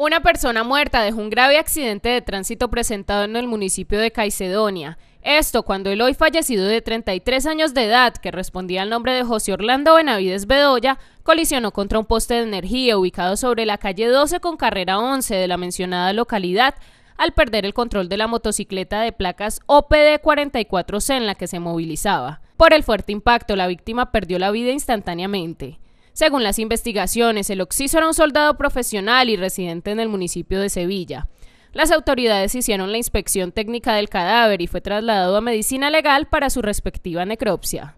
Una persona muerta dejó un grave accidente de tránsito presentado en el municipio de Caicedonia. Esto cuando el hoy fallecido de 33 años de edad, que respondía al nombre de José Orlando Benavides Bedoya, colisionó contra un poste de energía ubicado sobre la calle 12 con carrera 11 de la mencionada localidad, al perder el control de la motocicleta de placas OPD 44C en la que se movilizaba. Por el fuerte impacto, la víctima perdió la vida instantáneamente. Según las investigaciones, el Oxiso era un soldado profesional y residente en el municipio de Sevilla. Las autoridades hicieron la inspección técnica del cadáver y fue trasladado a medicina legal para su respectiva necropsia.